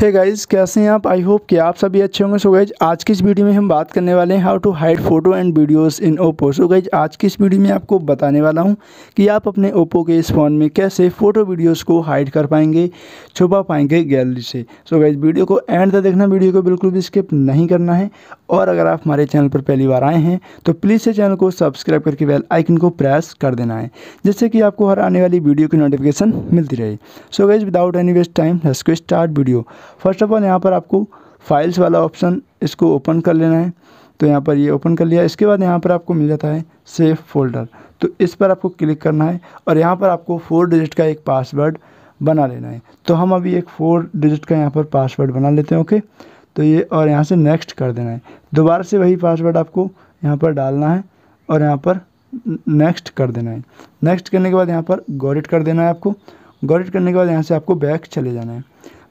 हे hey guys कैसे हैं आप आई होप कि आप सभी अच्छे होंगे सो गाइज आज की इस वीडियो में हम बात करने वाले हैं how to hide photo and videos in Oppo so guys आज की इस वीडियो में आपको बताने वाला हूं कि आप अपने ओप्पो के इस फ़ोन में कैसे फ़ोटो वीडियोस को हाइड कर पाएंगे छुपा पाएंगे गैलरी से सो so गाइज वीडियो को एंड तक देखना वीडियो को बिल्कुल भी स्किप नहीं करना है और अगर आप हमारे चैनल पर पहली बार आए हैं तो प्लीज़ से चैनल को सब्सक्राइब करके बेल आइकन को प्रेस कर देना है जिससे कि आपको हर आने वाली वीडियो की नोटिफिकेशन मिलती रहे so guys without any waste time let's go start video first of all यहाँ पर आपको फाइल्स वाला ऑप्शन इसको ओपन कर लेना है तो यहाँ पर ये ओपन कर लिया इसके बाद यहाँ पर आपको मिल जाता है सेफ फोल्डर तो इस पर आपको क्लिक करना है और यहाँ पर आपको फोर डिजिट का एक पासवर्ड बना लेना है तो हम अभी एक फोर डिजिट का यहाँ पर पासवर्ड बना लेते हैं ओके okay? तो ये और यहाँ से नेक्स्ट कर देना है दोबारा से वही पासवर्ड आपको यहाँ पर डालना है और यहाँ पर नेक्स्ट कर देना है नेक्स्ट करने के बाद यहाँ पर गॉडिट कर देना है आपको गॉडिट करने के बाद यहाँ से आपको बैक चले जाना है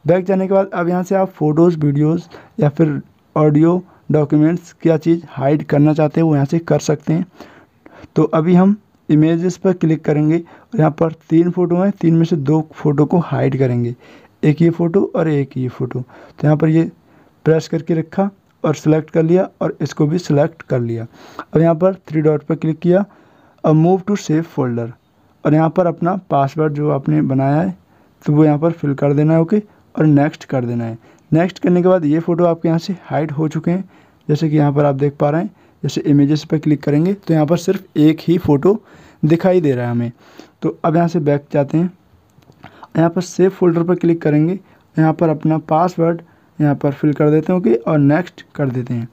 बैक जाने के बाद अब यहाँ से आप फ़ोटोज़ वीडियोज़ या फिर ऑडियो डॉक्यूमेंट्स क्या चीज़ हाइड करना चाहते हैं वो यहाँ से कर सकते हैं तो अभी हम इमेजेस पर क्लिक करेंगे और यहाँ पर तीन फ़ोटो हैं तीन में से दो फ़ोटो को हाइड करेंगे एक ये फ़ोटो और एक ये फ़ोटो तो यहाँ पर ये प्रेस करके रखा और सेलेक्ट कर लिया और इसको भी सिलेक्ट कर लिया अब यहाँ पर थ्री डॉट पर क्लिक किया अब मूव टू सेव फोल्डर और यहाँ पर अपना पासवर्ड जो आपने बनाया है तो वो यहाँ पर फिल कर देना है ओके और नेक्स्ट कर देना है नेक्स्ट करने के बाद ये फ़ोटो आपके यहाँ से हाइड हो चुके हैं जैसे कि यहाँ पर आप देख पा रहे हैं जैसे इमेजेस पर क्लिक करेंगे तो यहाँ पर सिर्फ एक ही फ़ोटो दिखाई दे रहा है हमें तो अब यहाँ से बैक जाते हैं यहाँ पर सेव फोल्डर पर क्लिक करेंगे यहाँ पर अपना पासवर्ड यहाँ पर फिल कर देते हैं ओके और नेक्स्ट कर देते हैं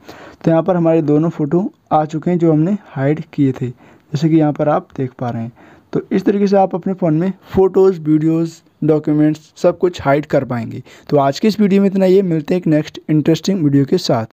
तो यहाँ पर हमारे दोनों फ़ोटो आ चुके हैं जो हमने हाइड किए थे जैसे कि यहाँ पर आप देख पा रहे हैं तो इस तरीके से आप अपने फ़ोन में फ़ोटोज़ वीडियोज़ डॉक्यूमेंट्स सब कुछ हाइड कर पाएंगे तो आज की इस वीडियो में इतना ये मिलते हैं एक नेक्स्ट इंटरेस्टिंग वीडियो के साथ